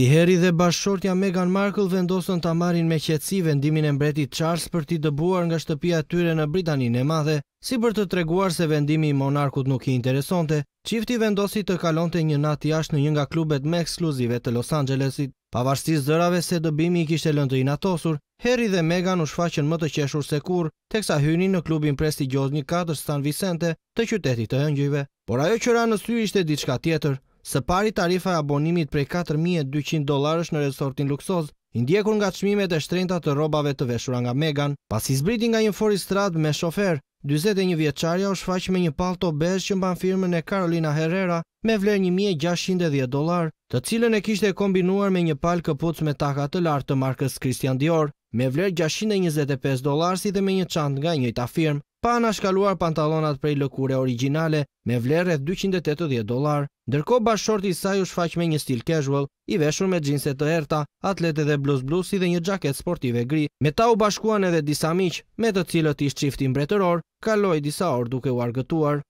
Diheri dhe bashkëshortja Meghan Markle vendosën të amarin me qëtësi vendimin e mbretit Charles për ti dëbuar nga shtëpia tyre në Britaninë e madhe, si për të treguar se vendimi i monarkut nuk i interesonte, qifti vendosi të kalonte një nati ashtë në njënga klubet me ekskluzive të Los Angelesit. Pavarstis zërave se dëbimi i kishtë lëndë i natosur, heri dhe Meghan u shfaqen më të qeshur se kur, teksa hyni në klubin prestigjoz një 4 San Vicente të qytetit të ëngjive. Por ajo qëra në sy ishte diçka tjetër, Së pari tarifa e abonimit prej 4.200 dolarës në resortin luksoz, indjekur nga qmimet e shtrenta të robave të veshura nga Megan. Pas i zbriti nga një fori me shofer, 21 vjeqarja është faq me një të besh që mban firmën e Carolina Herrera me vlerë 1.610 dolar, të cilën e kishte kombinuar me një pal këpuc me takat të lartë të markës Christian Dior, me vlerë 625 dolar si dhe me një qant nga njëta firmë pa shkaluar pantalonat prej lëkure originale me vlerë e 280 dolar, ndërko bashorti saj u shfaq me një stil casual, i veshur me gjinset të erta, atlete dhe blues si dhe një gjaket sportive gri, me ta u bashkuan edhe disa miqë, me të cilët ishtë qiftin bretëror, kaloi disa orë duke u argëtuar.